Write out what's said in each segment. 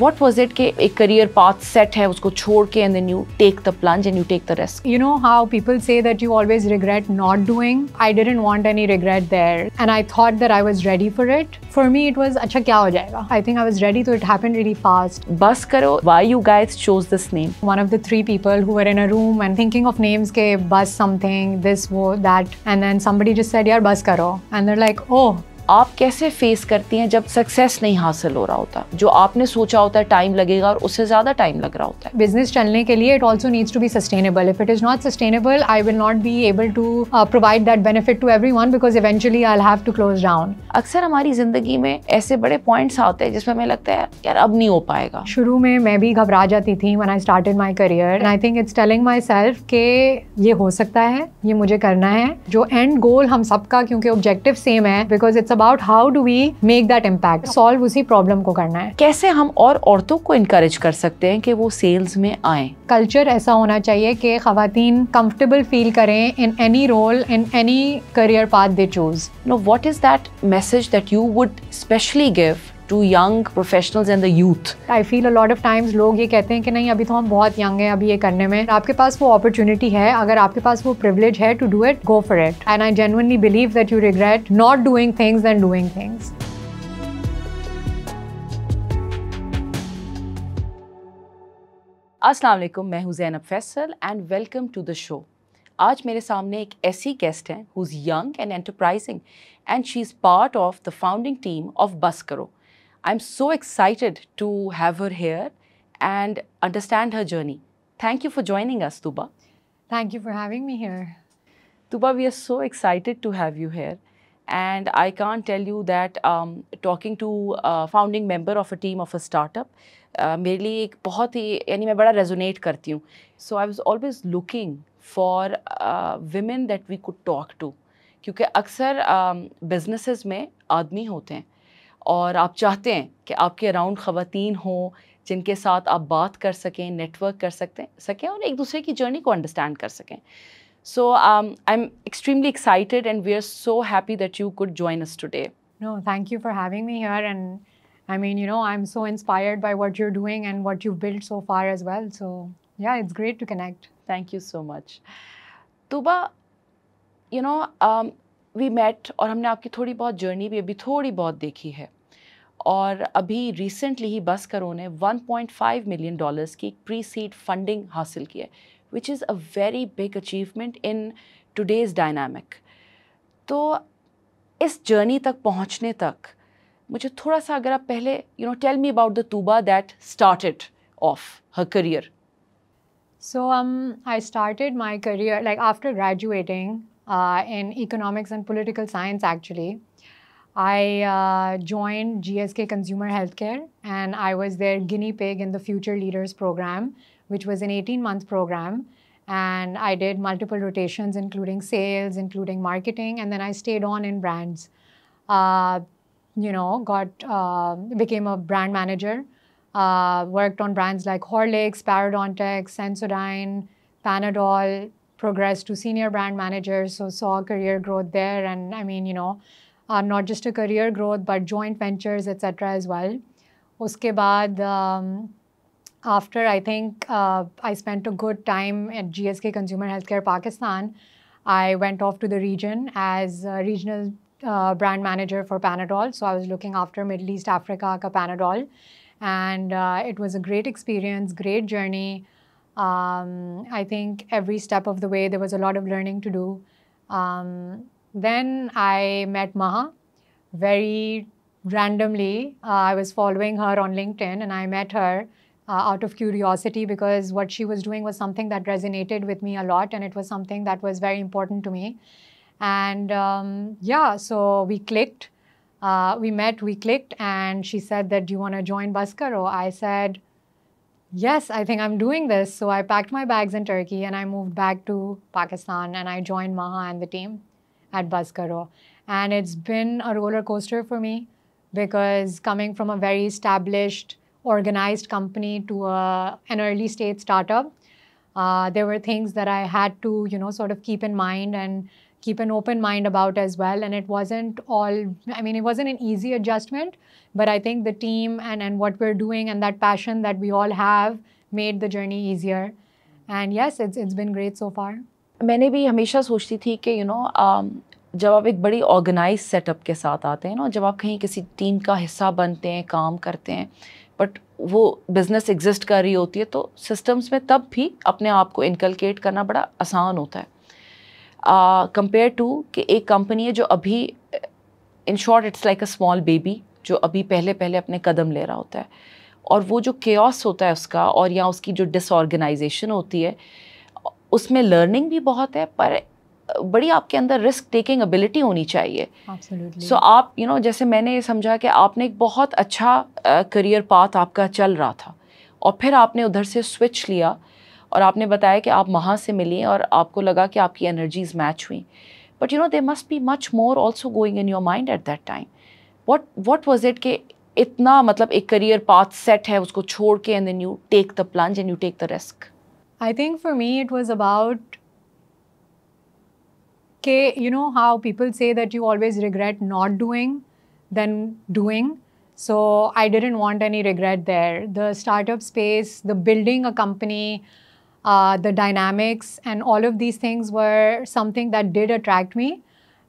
what was it ke a career path set hai usko chhod ke and then you take the plunge and you take the risk you know how people say that you always regret not doing i didn't want any regret there and i thought that i was ready for it for me it was acha kya ho jayega i think i was ready so it happened really fast bus karo why you guys chose this name one of the three people who were in a room and thinking of names ke bus something this wo that and then somebody just said yaar bus karo and they're like oh आप कैसे face करती हैं जब success नहीं हासिल हो रहा होता जो आपने सोचा होता है टाइम लगेगा और उससे ज़्यादा टाइम लग रहा होता है बिजनेस चलने के लिए it also needs to be sustainable if it is not sustainable I will not be able to provide that benefit to everyone because eventually I have to close down अक्सर हमारी ज़िंदगी में ऐसे बड़े points आते हैं जिसमें हमें लगता है यार अब नहीं हो पाएगा शुरू में मैं भी घबरा जाती थी when I started my career I think it's telling myself के ये हो सकता है ये मुझे करना है जो एंड गोल हम सबका क्योंकि ऑब्जेक्टिव सेम है because it's about how do we make that impact solve उसी प्रॉब्लम को करना है कैसे हम और औरतों को इनक्रेज कर सकते हैं कि वो सेल्स में आए कल्चर ऐसा होना चाहिए कि खातन कंफर्टेबल फील करें in any role in any career path they choose no what is that message that you would specially give to young professionals and the youth? I feel a lot of times लोग ये कहते हैं कि नहीं अभी तो हम बहुत young हैं अभी ये करने में आपके पास वो opportunity है अगर आपके पास वो privilege है to do it go for it and I genuinely believe that you regret not doing things than doing things. अस्सलाम वालेकुम मैं हूं Zainab Faisal and welcome to the show आज मेरे सामने एक ऐसी गेस्ट हैं who is young and enterprising and she is part of the founding team of Baskaro I'm so excited to have her here and understand her journey. Thank you for joining us, Tuba. Thank you for having me here. Tuba, we are so excited to have you here. And I can't tell you that um, talking to a uh, founding member of a team of a startup, uh, मेरे लिए एक बहुत ही यानी मैं बड़ा resonate करती हूँ uh, that we could talk to. For women that we could talk to और आप चाहते हैं कि आपके अराउंड ख़वान हों जिनके साथ आप बात कर सकें नेटवर्क कर सकते सकें और एक दूसरे की जर्नी को अंडरस्टैंड कर सकें so I am extremely excited and we are so happy that you could join us today no thank you for having me here and mean you know I am so inspired by what you are doing and what you build so far as well so yeah it's great to connect thank you so much Tooba you know we met और हमने आपकी थोड़ी बहुत journey भी अभी थोड़ी बहुत देखी है और अभी रिसेंटली ही बस करो ने 1.5 मिलियन डॉलर्स की प्री सीड फंडिंग हासिल की है which is a very big achievement in today's dynamic तो इस जर्नी तक पहुंचने तक मुझे थोड़ा सा अगर आप पहले you know tell me about the Tooba that started off her career so हम I started my career like after graduating in economics and political science actually I uh, joined GSK Consumer Healthcare and I was their guinea pig in the Future Leaders program, which was an 18 month program. And I did multiple rotations, including sales, including marketing, and then I stayed on in brands. Uh, you know, got uh, became a brand manager, uh, worked on brands like Horlicks, Parodontex, Sensodyne, Panadol, progressed to senior brand manager, so saw career growth there. And I mean, you know, on uh, not just a career growth but joint ventures etc as well uske baad um, after i think uh, i spent a good time at gsk consumer healthcare pakistan i went off to the region as a regional uh, brand manager for panadol so i was looking after middle east africa ka panadol and uh, it was a great experience great journey um, i think every step of the way there was a lot of learning to do um, then I met Maha very randomly. Uh, I was following her on LinkedIn and I met her uh, out of curiosity because what she was doing was something that resonated with me a lot and it was something that was very important to me. And um, yeah, so we clicked. Uh, we met, we clicked, and she said that, do you want to join Baskaro? Oh, I said, yes, I think I'm doing this. So I packed my bags in Turkey and I moved back to Pakistan and I joined Maha and the team at Buzzcar And it's been a roller coaster for me because coming from a very established, organized company to a, an early stage startup, uh, there were things that I had to, you know, sort of keep in mind and keep an open mind about as well. And it wasn't all, I mean, it wasn't an easy adjustment, but I think the team and, and what we're doing and that passion that we all have made the journey easier. And yes, it's, it's been great so far. मैंने भी हमेशा सोचती थी कि you no um, जब आप एक बड़ी ऑर्गेनाइज सेटअप के साथ आते हैं ना जब आप कहीं किसी टीम का हिस्सा बनते हैं काम करते हैं बट वो बिज़नेस एग्जिस्ट कर रही होती है तो सिस्टम्स में तब भी अपने आप को इनकलकेट करना बड़ा आसान होता है कंपेयर uh, टू कि एक कंपनी है जो अभी in short it's like a small baby जो अभी पहले पहले अपने कदम ले रहा होता है और वो जो केयस होता है उसका और या उसकी जो डिसऑर्गेनाइजेशन होती है उसमें लर्निंग भी बहुत है पर बड़ी आपके अंदर रिस्क टेकिंग एबिलिटी होनी चाहिए सो so आप यू you नो know, जैसे मैंने ये समझा कि आपने एक बहुत अच्छा करियर uh, पाथ आपका चल रहा था और फिर आपने उधर से स्विच लिया और आपने बताया कि आप वहाँ से मिली और आपको लगा कि आपकी एनर्जीज मैच हुई but you know they must be much more also going in your mind at that time what what was it के इतना मतलब एक करियर पाथ सेट है उसको छोड़ के and then you take the plan and you take the risk I think for me, it was about, okay, you know how people say that you always regret not doing than doing. So I didn't want any regret there. The startup space, the building a company, uh, the dynamics, and all of these things were something that did attract me.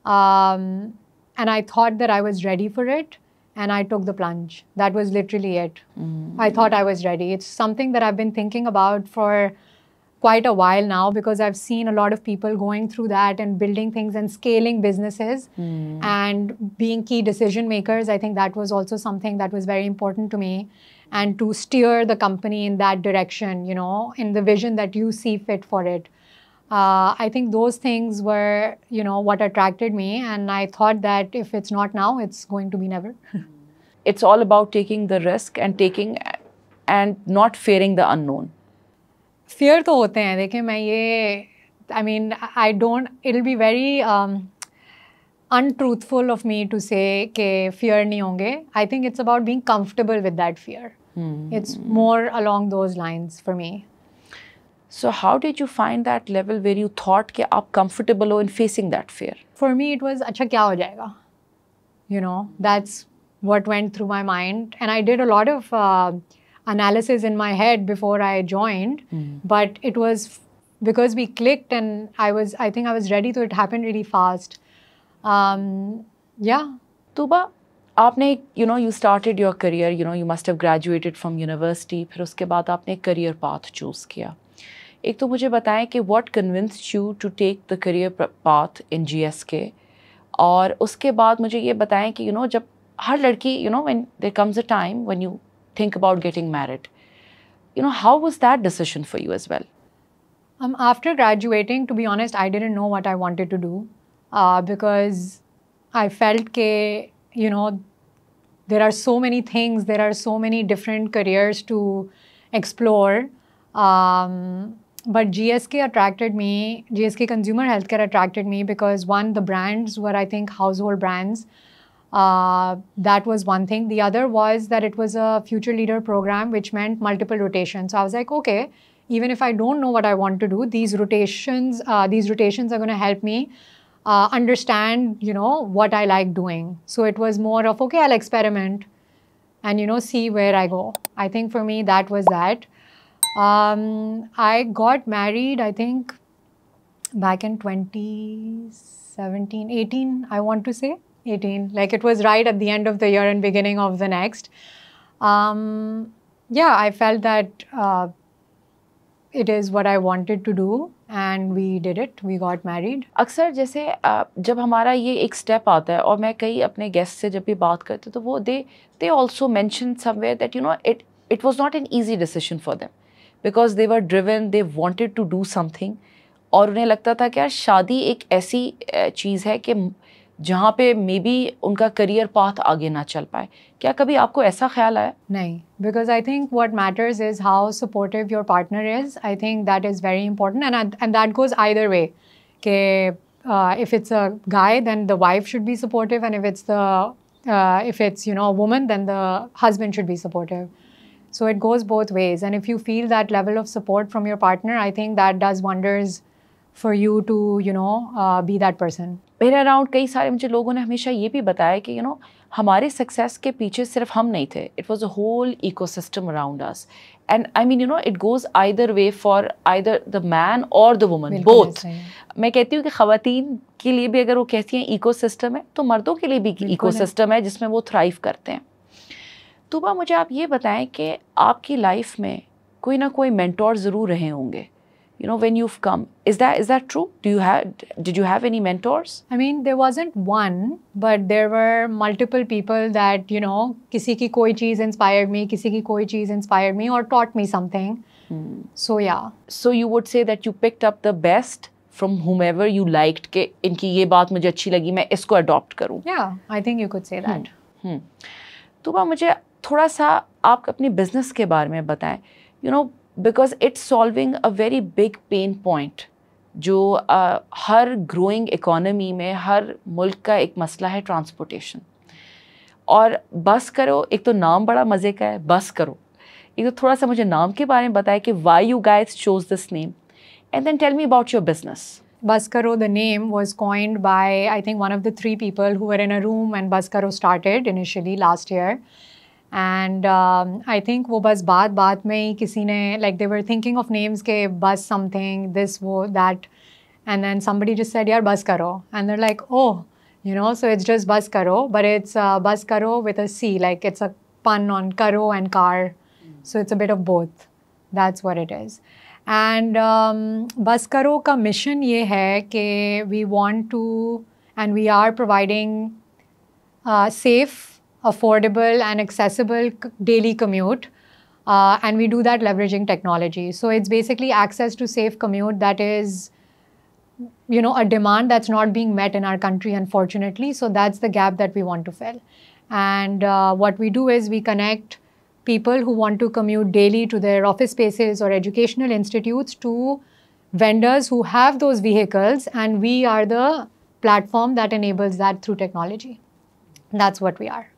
Um, and I thought that I was ready for it. And I took the plunge. That was literally it. Mm -hmm. I thought I was ready. It's something that I've been thinking about for quite a while now because I've seen a lot of people going through that and building things and scaling businesses mm. and being key decision makers. I think that was also something that was very important to me and to steer the company in that direction, you know, in the vision that you see fit for it. Uh, I think those things were, you know, what attracted me. And I thought that if it's not now, it's going to be never. it's all about taking the risk and taking and not fearing the unknown fear तो होते हैं देखिए मैं ये I mean I don't it be very untruthful of me to say के fear नहीं होंगे I think it's about being comfortable with that fear it's more along those lines for me so how did you find that level where you thought के आप comfortable हो in facing that fear for me it was अच्छा क्या हो जाएगा you know that's what went through my mind and I did a lot of analysis in my head before I joined, hmm. but it was because we clicked and I was, I think I was ready, so it happened really fast. Um, yeah. Tuba, aapne, you know, you started your career, you know, you must have graduated from university, phir uske baad aapne career path choose kiya. Ek to what convinced you to take the career path in GSK? Aur uske baad mujhe ye bataayin ki, you know, jab har ladki, you know, when there comes a time when you think about getting married. You know, how was that decision for you as well? Um, after graduating, to be honest, I didn't know what I wanted to do uh, because I felt that, you know, there are so many things, there are so many different careers to explore. Um, but GSK attracted me, GSK Consumer Healthcare attracted me because one, the brands were, I think, household brands. Uh, that was one thing. The other was that it was a future leader program, which meant multiple rotations. So I was like, okay, even if I don't know what I want to do, these rotations, uh, these rotations are going to help me uh, understand, you know, what I like doing. So it was more of, okay, I'll experiment and, you know, see where I go. I think for me, that was that. Um, I got married, I think, back in 2017, 18, I want to say. 18. Like it was right at the end of the year and beginning of the next. Um, yeah, I felt that uh, it is what I wanted to do and we did it we got married अक्सर जैसे जब हमारा ये एक step आता है और मैं कई अपने गेस्ट से जब भी बात करती हूँ तो वो they they also mention somewhere that you know it it was not an easy decision for them because they were driven they wanted to do something और उन्हें लगता था कि यार शादी एक ऐसी चीज़ है कि जहाँ पे मे बी उनका करियर पाथ आगे ना चल पाए क्या कभी आपको ऐसा ख्याल आया नहीं because I think what matters is how supportive your partner is I think that is very important and and that goes either way के if it's a guy then the wife should be supportive and if it's the if it's you know a woman then the husband should be supportive so it goes both ways and if you feel that level of support from your partner i think that does wonders for you to you know uh, be that person मेरे around कई सारे मुझे लोगों ने हमेशा ये भी बताया कि यू you नो know, हमारे सक्सेस के पीछे सिर्फ हम नहीं थे it was a whole ecosystem around us and I mean you know it goes either way for either the man और द वुमन बोथ मैं कहती हूँ कि खातन के लिए भी अगर वो कहती हैं इको सिस्टम है तो मर्दों के लिए भी इको सिस्टम है जिसमें वो थ्राइव करते हैं तो मुझे आप ये बताएं कि आपकी लाइफ में कोई ना कोई मैंटोर ज़रूर रहे होंगे you know, when you've come. Is that is that true? Do you had did you have any mentors? I mean, there wasn't one, but there were multiple people that you know, kisi ki koi cheez inspired me, kisi ki koi cheez inspired me, or taught me something. Hmm. So yeah. So you would say that you picked up the best from whomever you liked. के इनकी ये बात मुझे अच्छी लगी, मैं इसको adopt करूँ. Yeah, I think you could say that. Hmm. hmm. तो मुझे थोड़ा सा आप अपने business के बारे में बताएं. You know, because it's solving a very big pain point जो uh, हर ग्रोइंग इकोनमी में हर मुल्क का एक मसला है ट्रांसपोर्टेशन और बस करो एक तो नाम बड़ा मज़े का है बस करो एक तो थोड़ा सा मुझे नाम के बारे में बताया कि why you guys chose this name and then tell me about your business Baskaro, the name was coined by, I think, one of the three people who in a room and Baskaro started initially last year and I think वो बस बात बात में ही किसी ने like they were thinking of names के बस समथिंग दिस वो that and then somebody just said यार बस करो and they're like oh you know so it's just Baskaro but it's uh, Baskaro with a C like it's a pun on करो and car so it's a bit of both that's what it is and Baskaro का mission ये है कि we want to and we are providing safe affordable and accessible daily commute. Uh, and we do that leveraging technology. So it's basically access to safe commute that is, you know, a demand that's not being met in our country, unfortunately. So that's the gap that we want to fill. And uh, what we do is we connect people who want to commute daily to their office spaces or educational institutes to vendors who have those vehicles and we are the platform that enables that through technology. That's what we are.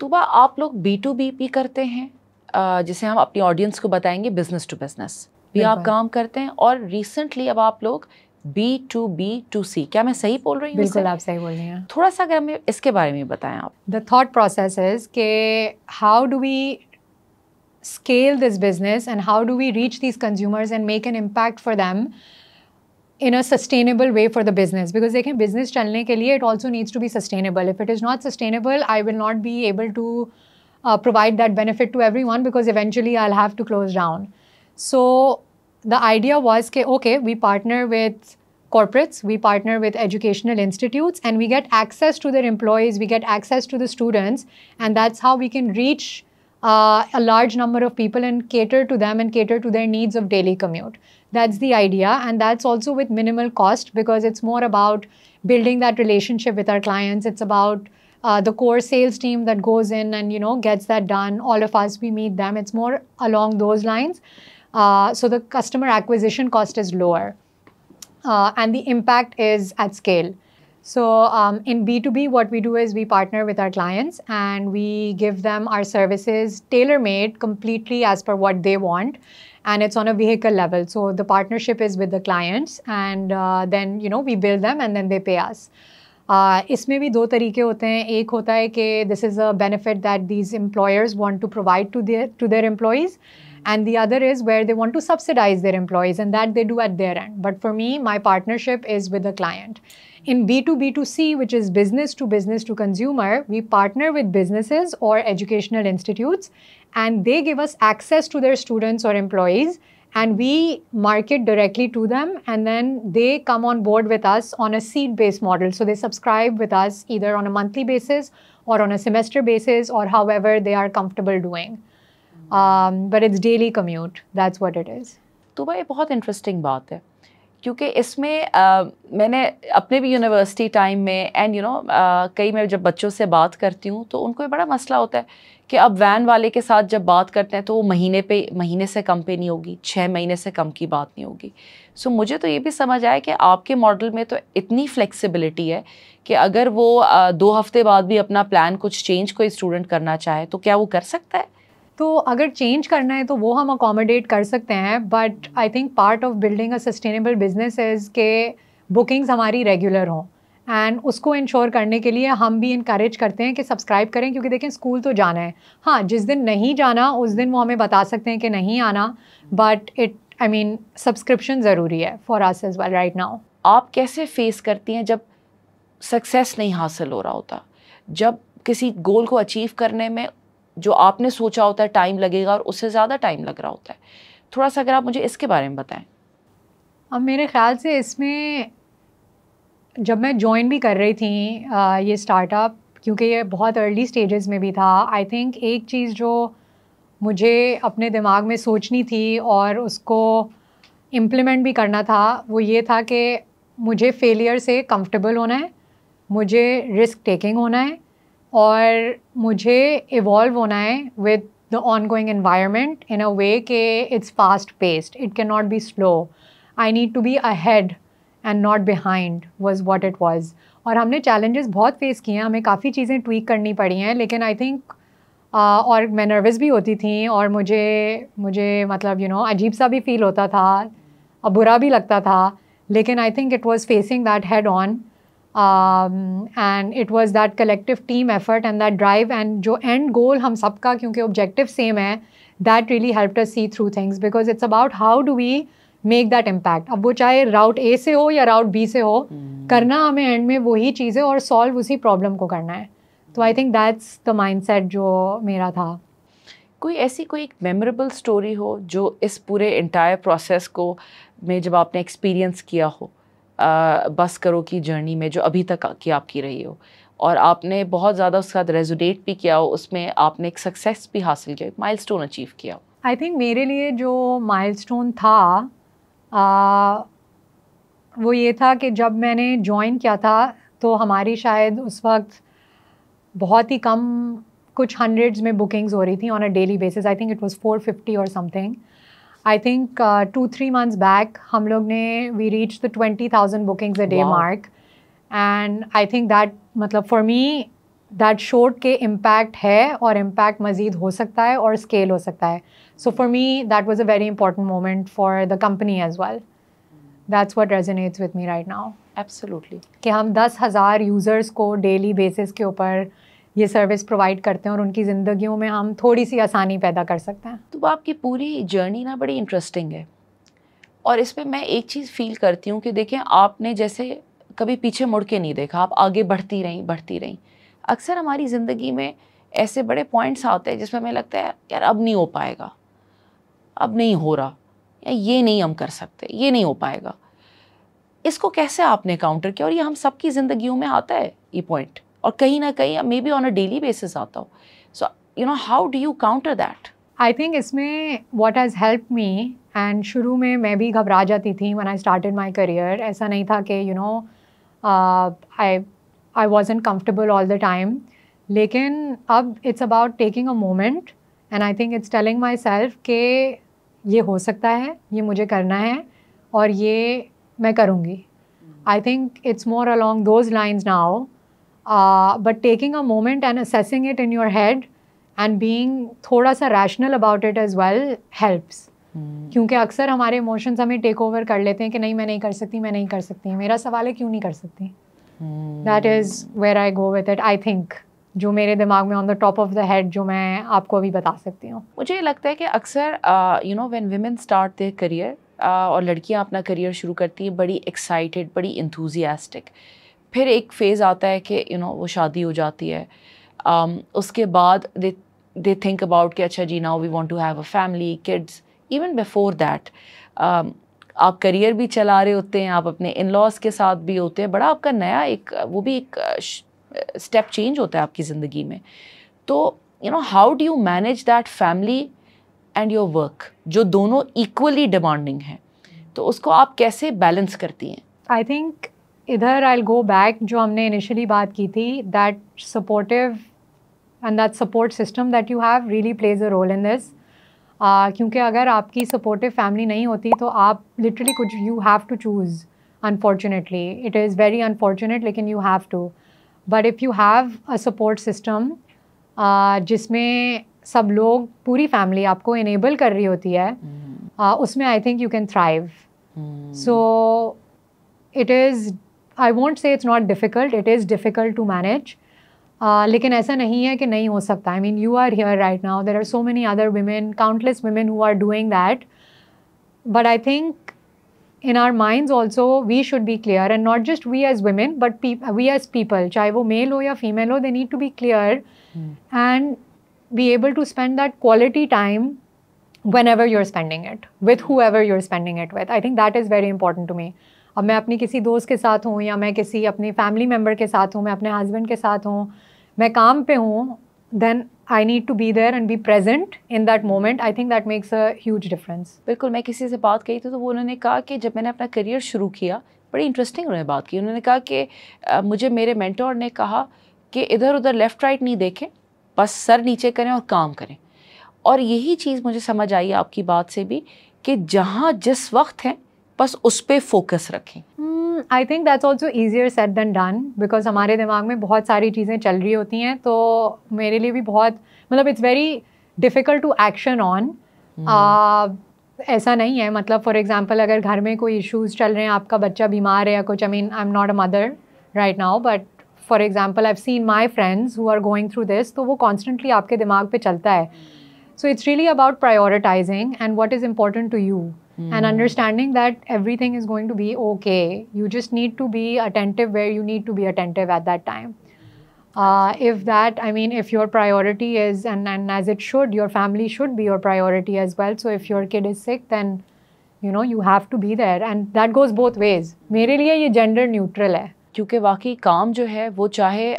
तो वह आप लोग B to B भी करते हैं जिसे हम अपनी ऑडियंस को बताएंगे बिजनेस टू बिजनेस भी आप काम करते हैं और रिसेंटली अब आप लोग B to B to C क्या मैं सही बोल रही हूँ बिल्कुल आप सही बोल रहे हैं थोड़ा सा अगर हमें इसके बारे में बताएं आप द थॉट प्रोसेस इज के how do we scale this business and how do we reach this consumers and make an impact for them in a sustainable way for the business because they can business chalne ke liye it also needs to be sustainable if it is not sustainable i will not be able to uh, provide that benefit to everyone because eventually i'll have to close down so the idea was ke, okay we partner with corporates we partner with educational institutes and we get access to their employees we get access to the students and that's how we can reach uh, a large number of people and cater to them and cater to their needs of daily commute that's the idea. And that's also with minimal cost because it's more about building that relationship with our clients. It's about uh, the core sales team that goes in and you know gets that done all of us we meet them it's more along those lines uh, so the customer acquisition cost is lower uh, and the impact is at scale so um, in b2b what we do is we partner with our clients and we give them our services tailor made completely as per what they want and it's on a vehicle level. So the partnership is with the clients and uh, then, you know, we build them and then they pay us. Uh, इसमें भी दो तरीके होते हैं एक होता है कि this is a benefit that these employers want to provide to their to their employees and the other is where they want to subsidize their employees and that they do at their end but for me my partnership is with a client in b2b2c which is business to business to consumer we partner with businesses or educational institutes and they give us access to their students or employees and we market directly to them and then they come on board with us on a seat based model so they subscribe with us either on a monthly basis or on a semester basis or however they are comfortable doing but it's daily commute that's what it is तो ये बहुत interesting बात है क्योंकि इसमें uh, मैंने अपने भी यूनिवर्सिटी टाइम में एंड यू नो कई मैं जब बच्चों से बात करती हूँ तो उनको ये बड़ा मसला होता है कि अब वैन वाले के साथ जब बात करते हैं तो वो महीने पे महीने से कम पे नहीं होगी छः महीने से कम की बात नहीं होगी सो so, मुझे तो ये भी समझ आया कि आपके मॉडल में तो इतनी फ्लेक्सिबिलिटी है कि अगर वो uh, दो हफ्ते बाद भी अपना प्लान कुछ चेंज कोई स्टूडेंट करना चाहे तो क्या वो कर सकता है तो अगर चेंज करना है तो वो हम अकोमोडेट कर सकते हैं but I think part of building a sustainable business is के बुकिंग्स हमारी रेगुलर हों एंड उसको इंश्योर करने के लिए हम भी इनक्रेज करते हैं कि सब्सक्राइब करें क्योंकि देखें स्कूल तो जाना है हाँ जिस दिन नहीं जाना उस दिन वो हमें बता सकते हैं कि नहीं आना but it I mean subscription ज़रूरी है for us as well right now आप कैसे फेस करती हैं जब सक्सेस नहीं हासिल हो रहा होता जब किसी गोल को अचीव करने में जो आपने सोचा होता है टाइम लगेगा और उससे ज़्यादा टाइम लग रहा होता है थोड़ा सा अगर आप मुझे इसके बारे में बताएं अब मेरे ख्याल से इसमें जब मैं ज्वाइन भी कर रही थी आ, ये स्टार्टअप क्योंकि ये बहुत अर्ली स्टेजेस में भी था आई थिंक एक चीज़ जो मुझे अपने दिमाग में सोचनी थी और उसको इम्प्लीमेंट भी करना था वो ये था कि मुझे फेलियर से कंफर्टेबल होना है मुझे रिस्क टेकिंग होना है और मुझे इवॉल्व होना है with the ongoing environment in a way के it's fast paced it can not be slow I need to be ahead and not behind was what it was और हमने challenges बहुत फेस किए हैं हमें काफ़ी चीज़ें ट्वीक करनी पड़ी हैं लेकिन आई थिंक uh, और मैं नर्वस भी होती थी और मुझे मुझे मतलब यू नो अजीब सा भी फील होता था और बुरा भी लगता था लेकिन I think it was facing that head on um, and it was that collective team effort and that drive and जो end goal हम सबका क्योंकि objective same है that really helped us see through things because it's about how do we make that impact अब वो चाहे राउट ए से हो या राउट बी से हो hmm. करना हमें एंड में वही चीज़ें और सॉल्व उसी प्रॉब्लम को करना है तो I think that's the mindset जो मेरा था कोई ऐसी कोई एक मेमोरेबल स्टोरी हो जो इस पूरे इंटायर प्रोसेस को में जब आपने एक्सपीरियंस किया हो बस करो की जर्नी में जो अभी तक की आपकी रही हो और आपने बहुत ज़्यादा उसके साथ रेजोडेट भी किया हो उसमें आपने एक सक्सेस भी हासिल किया स्टोन अचीव किया आई थिंक मेरे लिए जो स्टोन था आ, वो ये था कि जब मैंने ज्वाइन किया था तो हमारी शायद उस वक्त बहुत ही कम कुछ हंड्रेड्स में बुकिंग्स हो रही थी on a daily basis I think it was 450 और something I think two three months back हम लोग ने we reach the twenty thousand bookings a day mark and I think that मतलब फॉर मी दैट शोट के impact है और impact मज़ीद हो सकता है और स्केल हो सकता है so for me that was a very important moment for the company as well that's what resonates with me right now absolutely कि हम दस हज़ार यूज़र्स को डेली बेसिस के ऊपर ये सर्विस प्रोवाइड करते हैं और उनकी ज़िंदगियों में हम थोड़ी सी आसानी पैदा कर सकते हैं तो आपकी पूरी जर्नी ना बड़ी इंटरेस्टिंग है और इस पर मैं एक चीज़ फील करती हूँ कि देखें आपने जैसे कभी पीछे मुड़ के नहीं देखा आप आगे बढ़ती रहीं बढ़ती रहीं अक्सर हमारी ज़िंदगी में ऐसे बड़े पॉइंट्स आते हैं जिसमें हमें लगता है यार अब नहीं हो पाएगा अब नहीं हो रहा या ये नहीं हम कर सकते ये नहीं हो पाएगा इसको कैसे आपने काउंटर किया और ये हम सबकी ज़िंदगियों में आता है ये पॉइंट और कहीं ना कहीं maybe on a daily basis आता हो so you know how do you counter that I think इसमें what has help me and शुरू में मैं भी घबरा जाती थी when I started my career ऐसा नहीं था कि you know I I was in comfortable all the time लेकिन अब it's about taking a moment and I think it's telling myself के ये हो सकता है ये मुझे करना है और ये मैं करूँगी I think it's more along those lines now but taking a moment and assessing it in your head and being थोड़ा सा rational about it as well helps क्योंकि अक्सर हमारे इमोशंस हमें टेक ओवर कर लेते हैं कि नहीं मैं नहीं कर सकती मैं नहीं कर सकती मेरा सवाल है क्यों नहीं कर सकती that is where I go with it I think जो मेरे दिमाग में on the top of the head जो मैं आपको अभी बता सकती हूँ मुझे ये लगता है कि अक्सर you know when women start their career और लड़कियाँ अपना करियर शुरू करती हैं बड़ी एक्साइटेड बड़ी इंथूजियास्टिक फिर एक फ़ेज़ आता है कि यू you नो know, वो शादी हो जाती है um, उसके बाद दे दे थिंक अबाउट कि अच्छा जी now we want to have a family kids even before that आप करियर भी चला रहे होते हैं आप अपने इन लॉज के साथ भी होते हैं बड़ा आपका नया एक वो भी एक स्टेप uh, चेंज uh, होता है आपकी ज़िंदगी में तो you know how do you manage that family and your work जो दोनों इक्वली डिमांडिंग हैं तो उसको आप कैसे बैलेंस करती हैं आई थिंक इधर आई गो बैक जो हमने इनिशियली बात की थी that supportive and that support system that you have really plays a role in this क्योंकि अगर आपकी सपोर्टिव फैमिली नहीं होती तो आप लिटरली कुछ you have to choose unfortunately it is very unfortunate लेकिन you have to but if you have a support system जिसमें सब लोग पूरी फैमिली आपको इनेबल कर रही होती है mm. uh, उसमें I think you can thrive so it is I won't say it's not difficult. It is difficult to manage, uh, लेकिन ऐसा नहीं है कि नहीं हो सकता I mean you are here right now there are so women other women countless women who are doing that but in our minds also we should be clear and not just we as women but we as people chahe male or female they need to be clear hmm. and be able to spend that quality time whenever you're spending it with whoever you're spending it with i think that is very important to me अब मैं अपनी किसी दोस्त के साथ हूँ या मैं किसी अपने फैमिली मेम्बर के साथ हूँ मैं अपने हस्बैंड के साथ हूँ मैं काम पे हूँ then I need to be there and be present in that moment I think that makes a huge difference बिल्कुल मैं किसी से बात कही थी तो वो उन्होंने कहा कि जब मैंने अपना करियर शुरू किया बड़ी इंटरेस्टिंग उन्होंने बात की उन्होंने कहा कि मुझे मेरे मेंटोर ने कहा कि इधर उधर लेफ़्ट राइट नहीं देखें बस सर नीचे करें और काम करें और यही चीज़ मुझे समझ आई आपकी बात से भी कि जहाँ जिस वक्त हैं बस उस पर फोकस रखें I think that's also easier said than done because हमारे दिमाग में बहुत सारी चीज़ें चल रही होती हैं तो मेरे लिए भी बहुत मतलब it's very difficult to action on ऐसा नहीं है मतलब फॉर एग्जाम्पल अगर घर में कोई इशूज़ चल रहे हैं आपका बच्चा बीमार है या कुछ I mean I am not a mother right now but for example I seen my friends who are going through this तो वो कॉन्स्टेंटली आपके दिमाग पर चलता है so it's really about prioritising and what is important to you mm. and hmm. understanding that everything is going to be okay. You just need to be attentive where you need to be attentive at that time. Uh, if that, I mean, if your priority is, and, and as it should, your family should be your priority as well. So if your kid is sick, then you know, you have to be there. And that goes both ways. मेरे लिए ये gender neutral है क्योंकि वाकई काम जो है वो चाहे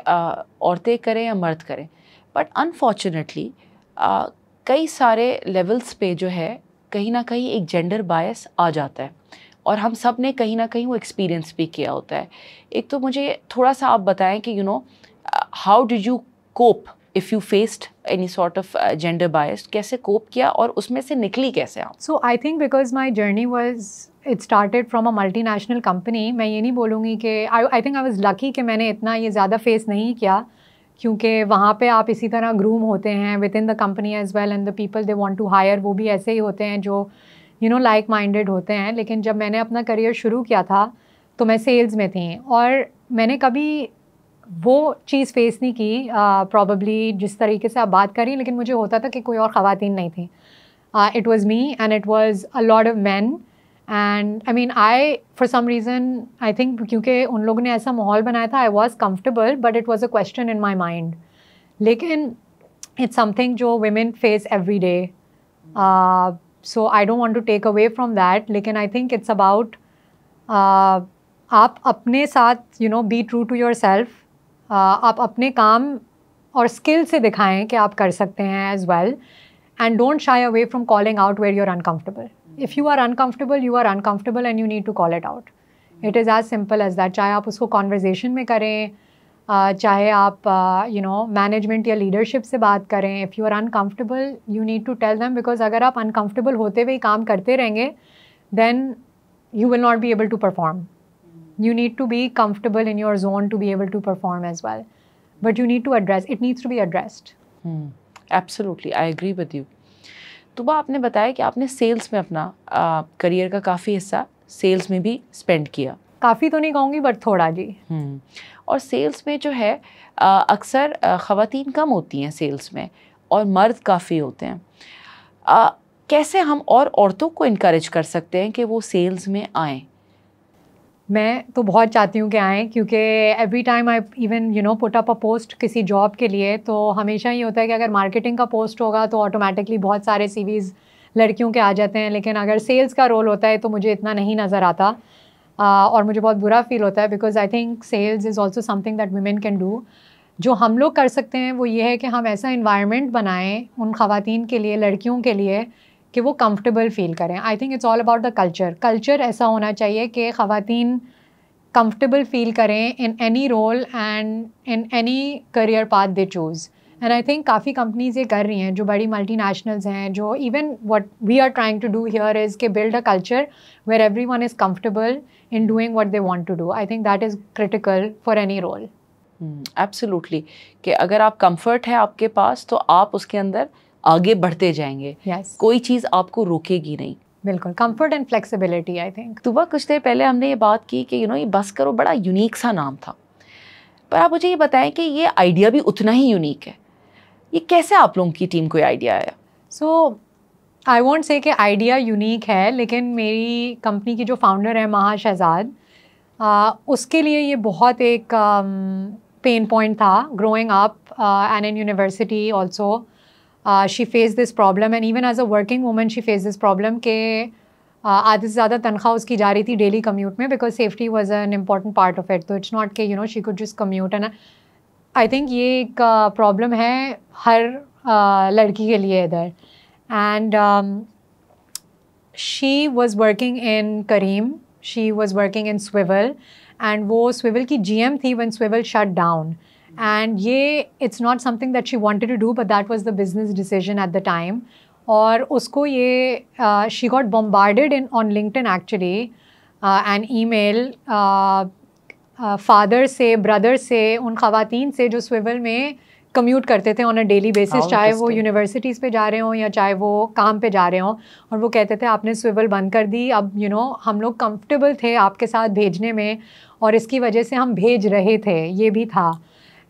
औरतें करें या मर्द करें बट अनफॉर्चुनेटली कई सारे लेवल्स पे जो है कहीं ना कहीं एक जेंडर बायस आ जाता है और हम सब ने कहीं ना कहीं वो एक्सपीरियंस भी किया होता है एक तो मुझे थोड़ा सा आप बताएं कि you know how did you cope if you faced any sort of gender bias कैसे कोप किया और उसमें से निकली कैसे आप so I think because my journey was it started from a multinational company मैं ये नहीं बोलूँगी कि I I think I was lucky कि मैंने इतना ये ज़्यादा फेस नहीं किया क्योंकि वहाँ पे आप इसी तरह ग्रूम होते हैं within the company as well and the people they want to hire वो भी ऐसे ही होते हैं जो यू नो लाइक माइंडेड होते हैं लेकिन जब मैंने अपना करियर शुरू किया था तो मैं सेल्स में थी और मैंने कभी वो चीज़ फेस नहीं की प्रॉबली जिस तरीके से आप बात करें लेकिन मुझे होता था कि कोई और ख़वान नहीं थी it was me and it was a lot of men and I mean I for some reason I think क्योंकि उन लोगों ने ऐसा माहौल बनाया था I was comfortable but it was a question in my mind लेकिन इट्स समथिंग जो women face every day so I don't want to take away from that लेकिन आई थिंक इट्स अबाउट आप अपने साथ you know be true to yourself आप अपने काम और स्किल से दिखाएं कि आप कर सकते हैं as well and don't shy away from calling out where you are uncomfortable if you are uncomfortable, you are uncomfortable and you need to call it out. It is as simple as that. Chahe aap usko conversation mein karein, uh, chahe aap, you know, management ya leadership se baat karein. If you are uncomfortable, you need to tell them because agar aap uncomfortable hote wahi kaam karte rehenge, then you will not be able to perform. You need to be comfortable in your zone to be able to perform as well. But you need to address, it needs to be addressed. Hmm. Absolutely, I agree with you. Tuba आपने बताया कि आपने sales में अपना आ, career का काफ़ी हिस्सा sales में भी स्पेंड किया काफ़ी तो नहीं कहूँगी बट थोड़ा जी हम्म, और सेल्स में जो है अक्सर ख़वान कम होती हैं सेल्स में और मर्द काफ़ी होते हैं आ, कैसे हम और औरतों को इनक्रेज कर सकते हैं कि वो सेल्स में आएँ मैं तो बहुत चाहती हूँ कि आएँ क्योंकि every time I even you know put up a post किसी जॉब के लिए तो हमेशा ही होता है कि अगर मार्केटिंग का पोस्ट होगा तो ऑटोमेटिकली बहुत सारे सीवीज़ लड़कियों के आ जाते हैं लेकिन अगर सेल्स का रोल होता है तो मुझे इतना नहीं नज़र आता uh, और मुझे बहुत बुरा फील होता है because I think sales is also something that women can do जो हम लोग कर सकते हैं वो ये है कि हम ऐसा इन्वायरमेंट बनाएं उन खातन के लिए लड़कियों के लिए कि वो कंफर्टेबल फील करें I think it's all about the culture culture ऐसा होना चाहिए कि खातन कंफर्टेबल फील करें in any role and in any career path they choose and I think काफ़ी कंपनीज ये कर रही हैं जो बड़ी मल्टी नेशनल्स हैं जो even what we are trying to do here is के build a culture where everyone is comfortable in doing what they want to do I think that is critical for any role absolutely कि अगर आप comfort है आपके पास तो आप उसके अंदर आगे बढ़ते जाएंगे yes. कोई चीज़ आपको रोकेगी नहीं बिल्कुल comfort and flexibility I think सुबह कुछ देर पहले हमने ये बात की कि यू नो ये बस करो बड़ा यूनिक सा नाम था पर आप मुझे ये बताएं कि ये आइडिया भी उतना ही यूनिक है ये कैसे आप लोगों की टीम को ये आइडिया आया सो आई वॉन्ट से कि आइडिया यूनिक है लेकिन मेरी कंपनी की जो फाउंडर है महा शहजाद उसके लिए ये बहुत एक पेन um, पॉइंट था growing up an an university also she face this problem and even as a working woman she face this problem के आधे से ज़्यादा तनख्वाह उसकी जा रही थी डेली कम्यूट में because safety was an important part of it तो इट्स नॉट के you know she could just commute and I think ये एक प्रॉब्लम uh, है हर uh, लड़की के लिए इधर and she was working in Careem she was working in Swvl and वो स्विवल की जी एम थी when Swvl shut down and ये it's not something that she wanted to do but that was the business decision at the time और उसको ये she got bombarded in on LinkedIn actually and email father से brother से उन खातन से जो स्विवल में कम्यूट करते थे ऑन अ डेली बेसिस चाहे वो यूनिवर्सिटीज़ पे जा रहे हों या चाहे वो काम पे जा रहे हों और वो कहते थे आपने स्विवल बंद कर दी अब यू you नो know, हम लोग कंफर्टेबल थे आपके साथ भेजने में और इसकी वजह से हम भेज रहे थे ये भी था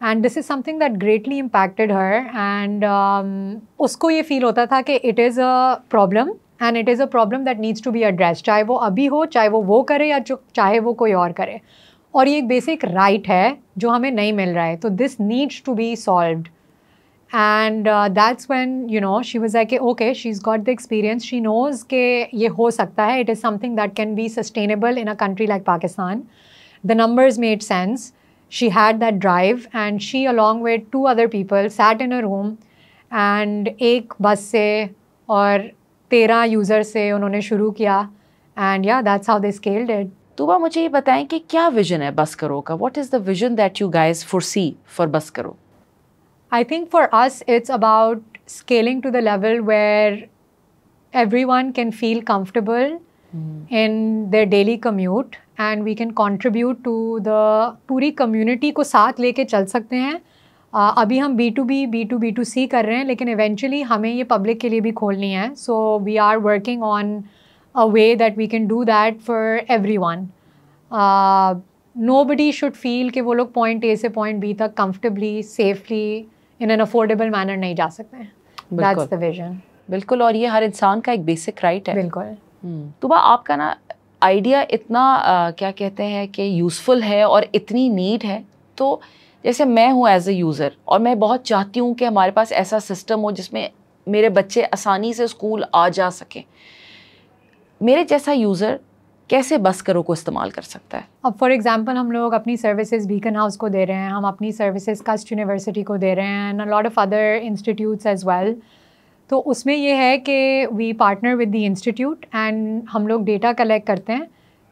and this is something that greatly impacted her and उसको ये फील होता था कि it is a problem and it is a problem that needs to be address चाहे वो अभी हो चाहे वो वो करे या चाहे वो कोई और करे और ये एक बेसिक राइट right है जो हमें नहीं मिल रहा है तो this needs to be solved and that's when you know she was like okay she is got the experience she knows के ये हो सकता है it is something that can be sustainable in a country like Pakistan the numbers made sense she had that drive and she along with two other people sat in a room and ek bus se aur 13 user se unhone shuru kiya and yeah that's how they scaled it tuba mujhe ye batayein ki kya vision hai bus karo what is the vision that you guys foresee for bus i think for us it's about scaling to the level where everyone can feel comfortable hmm. in their daily commute and we can contribute to the पूरी community को साथ लेके चल सकते हैं uh, अभी हम B to B B to B to C कर रहे हैं लेकिन इवेंचुअली हमें ये पब्लिक के लिए भी खोलनी है so we are working on a way that we can do that for everyone nobody should feel कि वो लोग पॉइंट ए से पॉइंट बी तक comfortably safely in an affordable manner नहीं जा सकते हैं विजन बिल्कुल और ये हर इंसान का एक बेसिक राइट right है बिल्कुल हम्म। तो आपका ना आइडिया इतना आ, क्या कहते हैं कि यूज़फुल है और इतनी नीड है तो जैसे मैं हूँ एज ए यूज़र और मैं बहुत चाहती हूँ कि हमारे पास ऐसा सिस्टम हो जिसमें मेरे बच्चे आसानी से स्कूल आ जा सकें मेरे जैसा यूज़र कैसे बस्करों को इस्तेमाल कर सकता है अब फॉर एग्जांपल हम लोग अपनी सर्विसेज बीकन हाउस को दे रहे हैं हम अपनी सर्विसेज कस्ट यूनिवर्सिटी को दे रहे हैं and lot of other institutes as well तो उसमें ये है कि we partner with the institute and हम लोग डेटा कलेक्ट करते हैं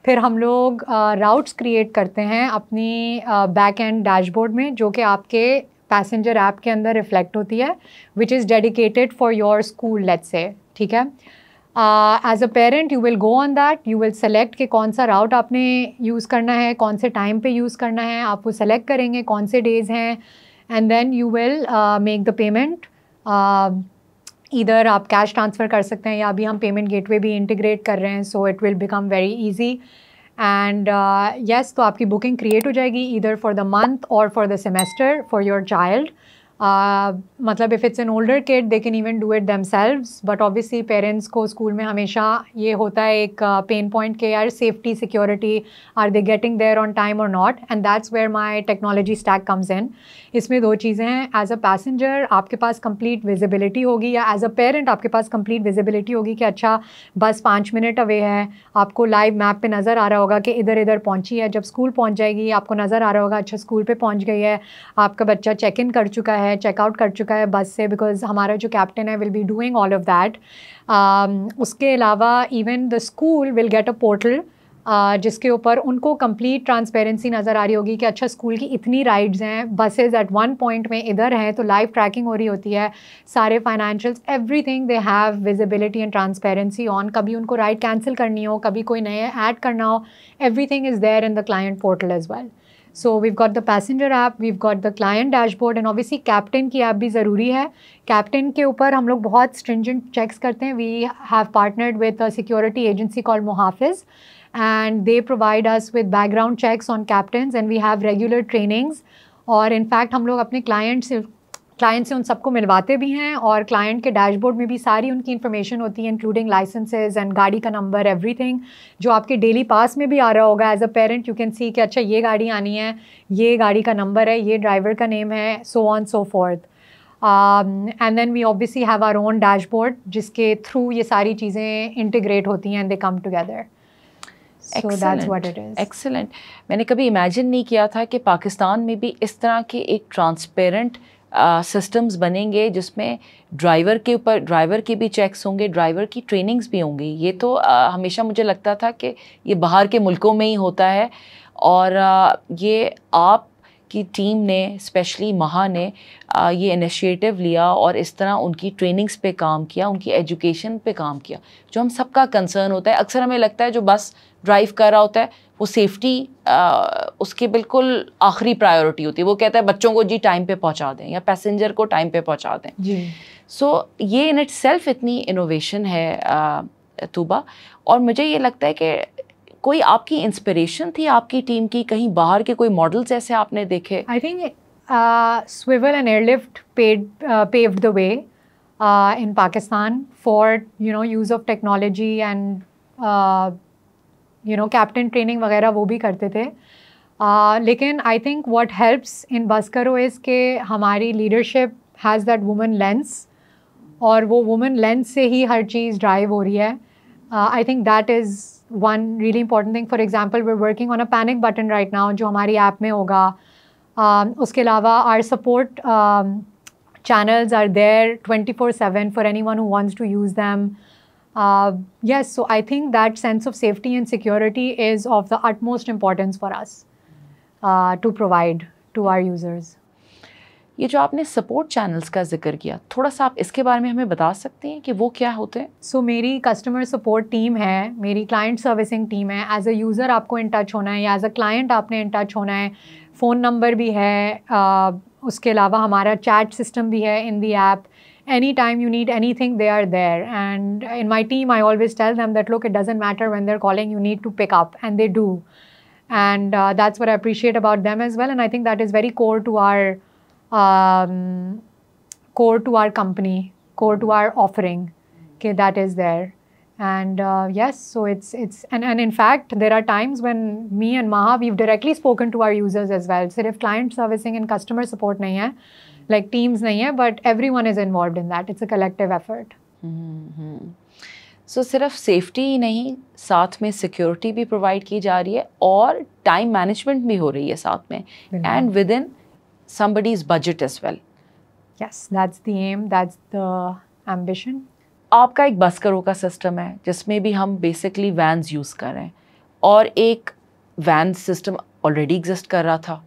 फिर हम लोग राउट्स uh, क्रिएट करते हैं अपनी बैक एंड डैशबोर्ड में जो कि आपके पैसेंजर ऐप के अंदर रिफ्लेक्ट होती है which is dedicated for your school let's say ठीक है as a parent you will go on that you will select कि कौन सा राउट आपने यूज़ करना है कौन से टाइम पे यूज़ करना है आप वो सेलेक्ट करेंगे कौन से डेज़ हैं and then you will make the payment इधर आप कैश ट्रांसफ़र कर सकते हैं या अभी हम पेमेंट गेटवे भी इंटीग्रेट कर रहे हैं so it will become very easy and yes तो आपकी बुकिंग क्रिएट हो जाएगी इधर फॉर द मंथ और for the semester for your child Uh, मतलब if it's an older kid they can even do it them but obviously parents को school में हमेशा ये होता है एक पेन पॉइंट के यार safety security are they getting there on time और not and that's where my technology stack comes in इसमें दो चीज़ें हैं एज अ पैसेंजर आपके पास कंप्लीट विजिबिलिटी होगी या एज अ पेरेंट आपके पास कंप्लीट विजिबिलिटी होगी कि अच्छा बस पाँच मिनट अवे है आपको लाइव मैप पर नज़र आ रहा होगा कि इधर इधर पहुँची है जब स्कूल पहुँच जाएगी आपको नज़र आ रहा होगा अच्छा स्कूल पर पहुँच गई है आपका बच्चा चेक इन कर चुका है है चेकआउट कर चुका है बस से बिकॉज हमारा जो कैप्टन है will be doing all of that उसके अलावा even the school will get a portal जिसके ऊपर उनको कंप्लीट ट्रांसपेरेंसी नज़र आ रही होगी कि अच्छा स्कूल की इतनी राइड्स हैं बसेज एट वन पॉइंट में इधर हैं तो लाइव ट्रैकिंग हो रही होती है सारे financials everything they have visibility and transparency on कभी उनको राइड कैंसिल करनी हो कभी कोई नए ऐड करना हो everything is there in the client portal as well so we've got the passenger app we've got the client dashboard and obviously captain की ऐप भी ज़रूरी है कैप्टन के ऊपर हम लोग बहुत स्ट्रिंजेंट चेक्स करते हैं we have partnered with a security agency call Muhafiz and they provide us with background checks on captains and we have regular trainings और in fact हम लोग अपने clients क्लाइंट से उन सबको मिलवाते भी हैं और क्लाइंट के डैशबोर्ड में भी सारी उनकी इन्फॉर्मेशन होती है इंक्लूडिंग लाइसेंसेज एंड गाड़ी का नंबर एवरीथिंग जो आपके डेली पास में भी आ रहा होगा as a parent you can see कि अच्छा ये गाड़ी आनी है ये गाड़ी का नंबर है ये ड्राइवर का नेम है so on so forth and then we obviously have our own dashboard जिसके थ्रू ये सारी चीज़ें इंटीग्रेट होती हैं and they come together excellent मैंने कभी इमेजिन नहीं किया था कि पाकिस्तान में भी इस तरह के एक ट्रांसपेरेंट सिस्टम्स बनेंगे जिसमें ड्राइवर के ऊपर ड्राइवर के भी चेक्स होंगे ड्राइवर की ट्रेनिंग्स भी होंगी ये तो uh, हमेशा मुझे लगता था कि ये बाहर के मुल्कों में ही होता है और uh, ये आप की टीम ने स्पेशली महा ने आ, ये इनिशिएटिव लिया और इस तरह उनकी ट्रेनिंग्स पे काम किया उनकी एजुकेशन पे काम किया जो हम सबका कंसर्न होता है अक्सर हमें लगता है जो बस ड्राइव कर रहा होता है वो सेफ्टी उसकी बिल्कुल आखिरी प्रायोरिटी होती है वो कहता है बच्चों को जी टाइम पे पहुंचा दें या पैसेंजर को टाइम पे पहुंचा दें सो so, ये इन इट सेल्फ इतनी इनोवेशन है तूबा और मुझे ये लगता है कि कोई आपकी इंस्पिरेशन थी आपकी टीम की कहीं बाहर के कोई मॉडल्स ऐसे आपने देखे I think Swvl and Airlift paid paved the way in Pakistan for you know use of technology and you know captain training वगैरह वो भी करते थे लेकिन I think what helps in Buskaro is के हमारी leadership has that women lens और वो वुमेन लेंस से ही हर चीज़ ड्राइव हो रही है I think that is one really important thing for example we working on a panic button right now जो हमारी ऐप में होगा uh, उसके अलावा our support channels are there twenty four seven for anyone who wants to use them Uh, yes, so I think that sense of safety and security is of the utmost importance for us uh, to provide to our users. ये जो आपने support channels का जिक्र किया थोड़ा सा आप इसके बारे में हमें बता सकते हैं कि वो क्या होते हैं सो so, मेरी कस्टमर सपोर्ट टीम है मेरी क्लाइंट सर्विसिंग टीम है एज अ यूज़र आपको इन टच होना है या एज अ क्लाइंट आपने इन टच होना है फ़ोन नंबर भी है आ, uh, उसके अलावा हमारा चैट सिस्टम भी है in the app anytime you need anything, they are there. And in my team, I always tell them that, look, it doesn't matter when they're calling, you need to pick up. And they do. And uh, that's what I appreciate about them as well. And I think that is very core to our um, core to our company, core to our offering. Okay, that is there. And uh, yes, so it's it's and, and in fact there are times when me and Maha we've directly spoken to our users as well. So if client servicing and customer support nahi hai, like teams नहीं है but everyone is involved in that it's a collective effort so सिर्फ safety ही नहीं साथ में security भी provide की जा रही है और टाइम मैनेजमेंट भी हो रही है साथ में and within somebody's budget as well yes that's the aim that's the ambition आपका एक बस करो का सिस्टम है जिसमें भी हम बेसिकली वैन्स यूज़ कर रहे हैं और एक वैन सिस्टम ऑलरेडी एग्जिस्ट कर रहा था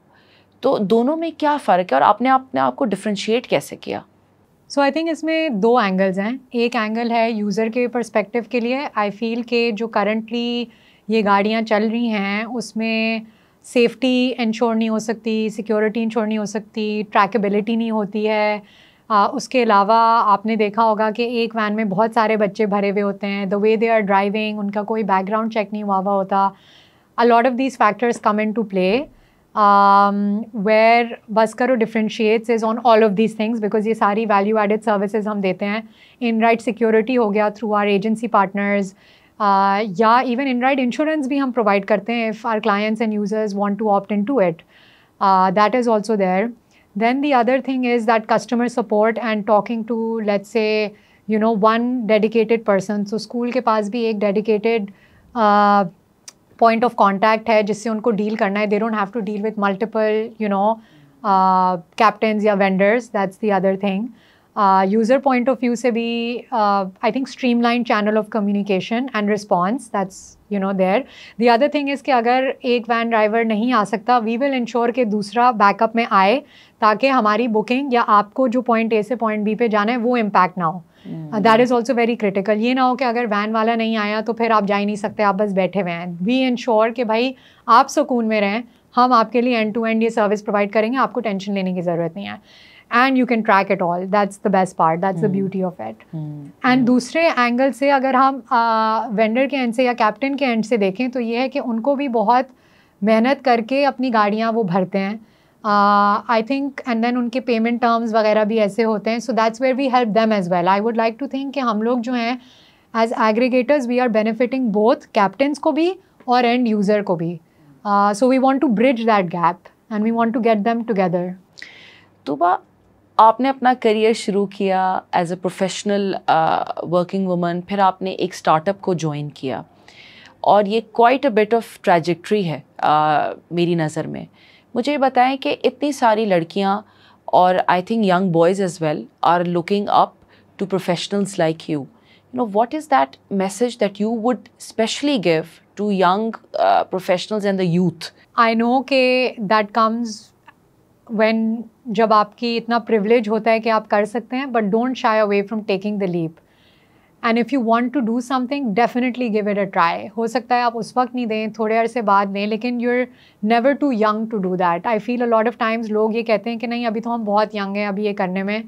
तो दोनों में क्या फ़र्क है और आपने अपने आप को डिफ्रेंशिएट कैसे किया सो आई थिंक इसमें दो एंगल्स हैं एक एंगल है यूज़र के परस्पेक्टिव के लिए आई फील के जो करंटली ये गाड़ियाँ चल रही हैं उसमें सेफ्टी इंश्योर नहीं हो सकती सिक्योरिटी इंश्योर नहीं हो सकती ट्रैकेबिलिटी नहीं होती है आ, उसके अलावा आपने देखा होगा कि एक वैन में बहुत सारे बच्चे भरे हुए होते हैं the way they are driving उनका कोई बैकग्राउंड चेक नहीं हुआ हुआ होता a lot of these factors come into play um, where Baskaro differentiates is on all of these things because these are value added services हम देते in right security हो through our agency partners uh, even in right insurance we provide करते if our clients and users want to opt into it uh, that is also there then the other thing is that customer support and talking to let's say you know one dedicated person so school के पास dedicated uh, point of contact है जिससे उनको deal करना है they don't have to deal with multiple you know captains या vendors that's the other thing user point of view से भी I think streamline channel of communication and response that's you know there the other thing is कि अगर एक van driver नहीं आ सकता we will ensure कि दूसरा backup में आए ताकि हमारी बुकिंग या आपको जो पॉइंट ए से पॉइंट बी पे जाना है वो इम्पैक्ट ना हो that is also very critical ये ना हो कि अगर वैन वाला नहीं आया तो फिर आप जा ही नहीं सकते आप बस बैठे हुए हैं वी इंश्योर कि भाई आप सुकून में रहें हम आपके लिए एंड टू एंड ये सर्विस प्रोवाइड करेंगे आपको टेंशन लेने की ज़रूरत नहीं है and you can track it all that's the best part that's the beauty of it and दूसरे एंगल से अगर हम वेंडर uh, के एंड से या कैप्टन के एंड से देखें तो ये है कि उनको भी बहुत मेहनत करके अपनी गाड़ियाँ वो भरते हैं आई थिंक एंड देन उनके पेमेंट टर्म्स वगैरह भी ऐसे होते हैं so that's where we help them as well I would like to think कि हम लोग जो हैं as aggregators we are benefiting both captain को भी और एंड यूज़र को भी so we want to bridge that gap and we want to get them together तो वह आपने अपना करियर शुरू किया as a professional working woman फिर आपने एक स्टार्टअप को ज्वाइन किया और ये quite a bit of trajectory है uh, मेरी नज़र में मुझे ये बताएं कि इतनी सारी लड़कियाँ और I think young boys as well are looking up to professionals like you you know what is that message that you would specially give to young professionals and the youth I know के that comes when जब आपकी इतना privilege होता है कि आप कर सकते हैं but don't shy away from taking the leap and if you want to do something definitely give it a try हो सकता है आप उस वक्त नहीं दें थोड़े अरसे बाद दें लेकिन you are never too young to do that I feel a lot of times लोग ये कहते हैं कि नहीं अभी तो हम बहुत यंग हैं अभी ये करने में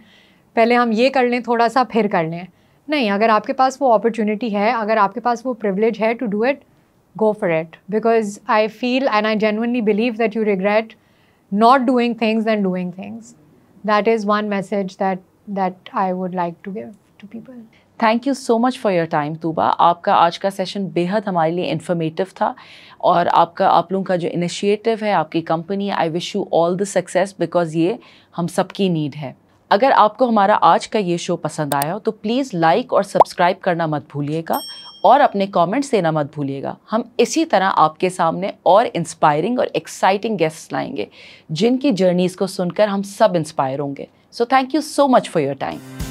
पहले हम ये कर लें थोड़ा सा फिर कर लें नहीं अगर आपके पास वो अपॉर्चुनिटी है अगर आपके पास वो प्रिवलेज है to do it go for it because I feel and I genuinely believe that you regret not doing things and doing things that is one message that that I would like to give to people. Thank you so much for your time Tooba आपका आज का session बेहद हमारे लिए informative था और आपका आप लोगों का जो इनिशिएटिव है आपकी company I wish you all the success because ये हम सबकी नीड है अगर आपको हमारा आज का ये शो पसंद आया हो तो प्लीज़ लाइक और सब्सक्राइब करना मत भूलिएगा और अपने कमेंट्स देना मत भूलिएगा हम इसी तरह आपके सामने और इंस्पायरिंग और एक्साइटिंग गेस्ट्स लाएंगे जिनकी जर्नीज़ को सुनकर हम सब इंस्पायर होंगे so thank you so much for your time